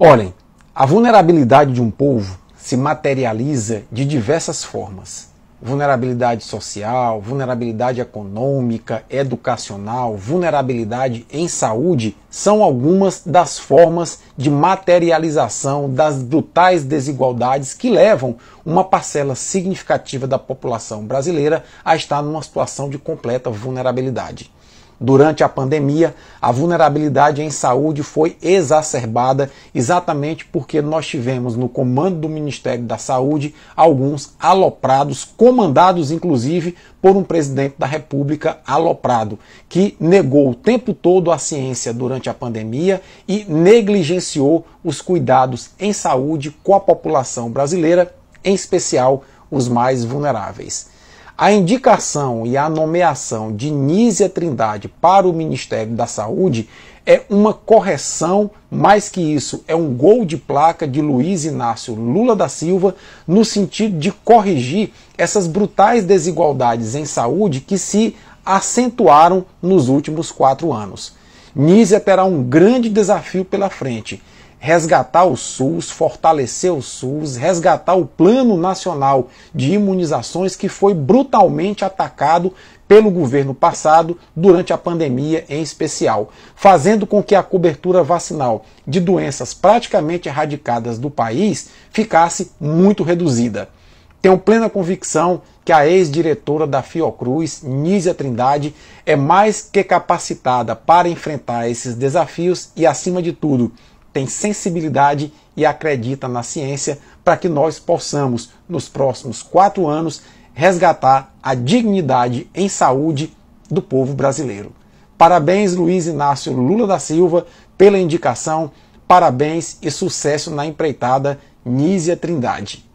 Olhem, a vulnerabilidade de um povo se materializa de diversas formas. Vulnerabilidade social, vulnerabilidade econômica, educacional, vulnerabilidade em saúde são algumas das formas de materialização das brutais desigualdades que levam uma parcela significativa da população brasileira a estar numa situação de completa vulnerabilidade. Durante a pandemia, a vulnerabilidade em saúde foi exacerbada exatamente porque nós tivemos no comando do Ministério da Saúde alguns aloprados, comandados inclusive por um presidente da República aloprado, que negou o tempo todo a ciência durante a pandemia e negligenciou os cuidados em saúde com a população brasileira, em especial os mais vulneráveis. A indicação e a nomeação de Nízia Trindade para o Ministério da Saúde é uma correção, mais que isso, é um gol de placa de Luiz Inácio Lula da Silva no sentido de corrigir essas brutais desigualdades em saúde que se acentuaram nos últimos quatro anos. Nízia terá um grande desafio pela frente resgatar o SUS, fortalecer o SUS, resgatar o Plano Nacional de Imunizações que foi brutalmente atacado pelo governo passado durante a pandemia em especial, fazendo com que a cobertura vacinal de doenças praticamente erradicadas do país ficasse muito reduzida. Tenho plena convicção que a ex-diretora da Fiocruz, Nízia Trindade, é mais que capacitada para enfrentar esses desafios e, acima de tudo, tem sensibilidade e acredita na ciência para que nós possamos, nos próximos quatro anos, resgatar a dignidade em saúde do povo brasileiro. Parabéns, Luiz Inácio Lula da Silva, pela indicação, parabéns e sucesso na empreitada Nízia Trindade.